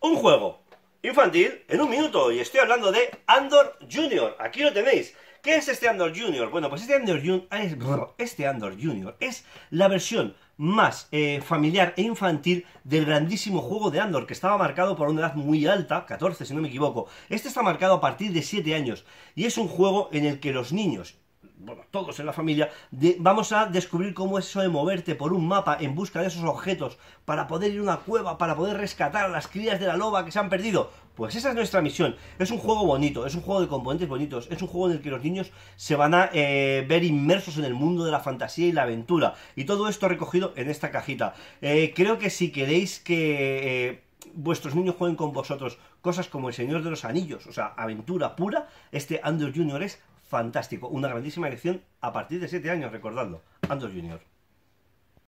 un juego infantil en un minuto y estoy hablando de Andor Junior. Aquí lo tenéis. ¿Qué es este Andor Junior? Bueno, pues este Andor ah, este Junior es, es la versión más eh, familiar e infantil del grandísimo juego de Andor, que estaba marcado por una edad muy alta, 14 si no me equivoco. Este está marcado a partir de 7 años y es un juego en el que los niños bueno, todos en la familia, vamos a descubrir cómo es eso de moverte por un mapa en busca de esos objetos para poder ir a una cueva, para poder rescatar a las crías de la loba que se han perdido. Pues esa es nuestra misión. Es un juego bonito, es un juego de componentes bonitos, es un juego en el que los niños se van a eh, ver inmersos en el mundo de la fantasía y la aventura. Y todo esto recogido en esta cajita. Eh, creo que si queréis que... Eh, vuestros niños jueguen con vosotros cosas como El Señor de los Anillos, o sea, aventura pura, este Andrew Jr. es fantástico. Una grandísima elección a partir de 7 años, recordando Andor Junior.